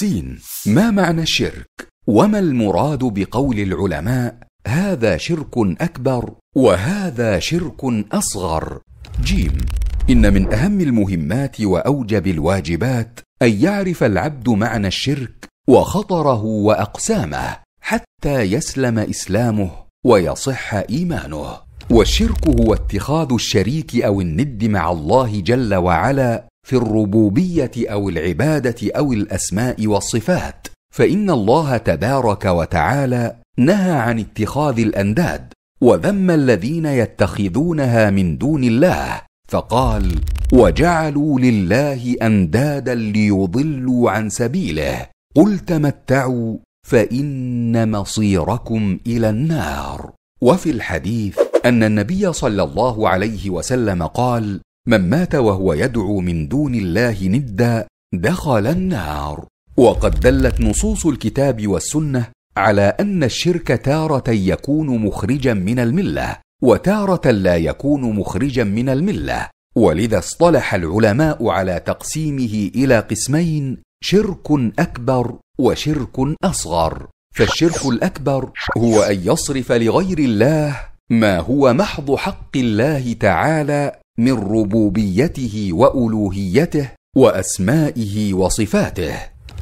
سين ما معنى الشرك وما المراد بقول العلماء هذا شرك اكبر وهذا شرك اصغر جيم ان من اهم المهمات واوجب الواجبات ان يعرف العبد معنى الشرك وخطره واقسامه حتى يسلم اسلامه ويصح ايمانه والشرك هو اتخاذ الشريك او الند مع الله جل وعلا في الربوبيه او العباده او الاسماء والصفات فان الله تبارك وتعالى نهى عن اتخاذ الانداد وذم الذين يتخذونها من دون الله فقال وجعلوا لله اندادا ليضلوا عن سبيله قل تمتعوا فان مصيركم الى النار وفي الحديث ان النبي صلى الله عليه وسلم قال من مات وهو يدعو من دون الله ندا دخل النار وقد دلت نصوص الكتاب والسنه على ان الشرك تاره يكون مخرجا من المله وتاره لا يكون مخرجا من المله ولذا اصطلح العلماء على تقسيمه الى قسمين شرك اكبر وشرك اصغر فالشرك الاكبر هو ان يصرف لغير الله ما هو محض حق الله تعالى من ربوبيته والوهيته واسمائه وصفاته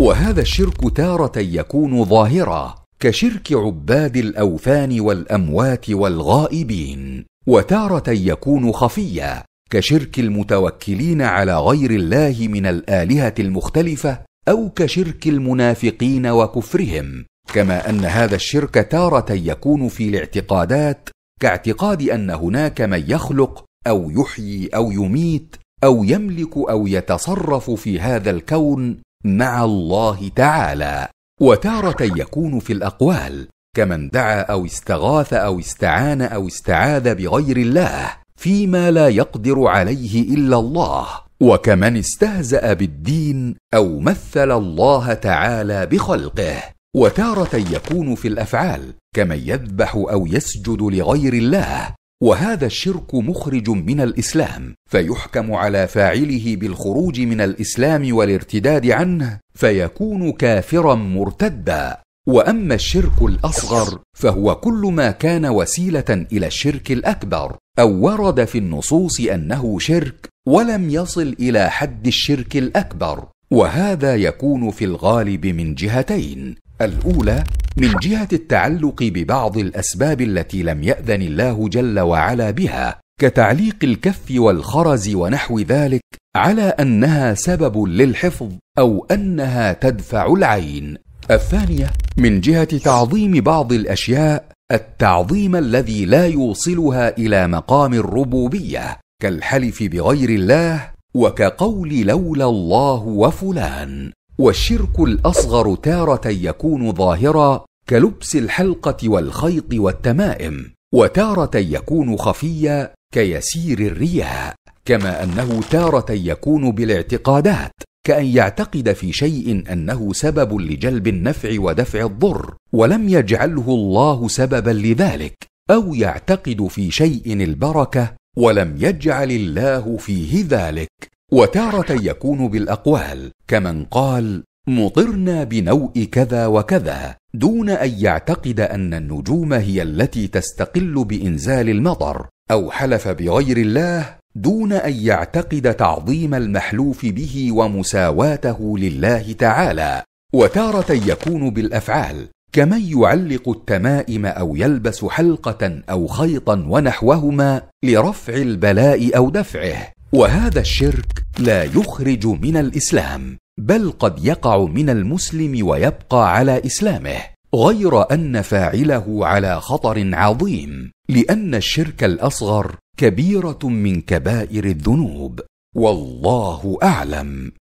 وهذا الشرك تاره يكون ظاهرا كشرك عباد الاوثان والاموات والغائبين وتاره يكون خفيا كشرك المتوكلين على غير الله من الالهه المختلفه او كشرك المنافقين وكفرهم كما ان هذا الشرك تاره يكون في الاعتقادات كاعتقاد ان هناك من يخلق او يحيي او يميت او يملك او يتصرف في هذا الكون مع الله تعالى وتاره يكون في الاقوال كمن دعا او استغاث او استعان او استعاذ بغير الله فيما لا يقدر عليه الا الله وكمن استهزا بالدين او مثل الله تعالى بخلقه وتاره يكون في الافعال كمن يذبح او يسجد لغير الله وهذا الشرك مخرج من الاسلام فيحكم على فاعله بالخروج من الاسلام والارتداد عنه فيكون كافرا مرتدا واما الشرك الاصغر فهو كل ما كان وسيله الى الشرك الاكبر او ورد في النصوص انه شرك ولم يصل الى حد الشرك الاكبر وهذا يكون في الغالب من جهتين الاولى من جهه التعلق ببعض الاسباب التي لم ياذن الله جل وعلا بها كتعليق الكف والخرز ونحو ذلك على انها سبب للحفظ او انها تدفع العين الثانيه من جهه تعظيم بعض الاشياء التعظيم الذي لا يوصلها الى مقام الربوبيه كالحلف بغير الله وكقول لولا الله وفلان والشرك الاصغر تاره يكون ظاهرا كلبس الحلقه والخيط والتمائم وتاره يكون خفيا كيسير الرياء كما انه تاره يكون بالاعتقادات كان يعتقد في شيء انه سبب لجلب النفع ودفع الضر ولم يجعله الله سببا لذلك او يعتقد في شيء البركه ولم يجعل الله فيه ذلك وتارة يكون بالأقوال كمن قال مطرنا بنوء كذا وكذا دون أن يعتقد أن النجوم هي التي تستقل بإنزال المطر أو حلف بغير الله دون أن يعتقد تعظيم المحلوف به ومساواته لله تعالى وتارة يكون بالأفعال كمن يعلق التمائم أو يلبس حلقة أو خيطا ونحوهما لرفع البلاء أو دفعه وهذا الشرك لا يخرج من الاسلام بل قد يقع من المسلم ويبقى على اسلامه غير ان فاعله على خطر عظيم لان الشرك الاصغر كبيره من كبائر الذنوب والله اعلم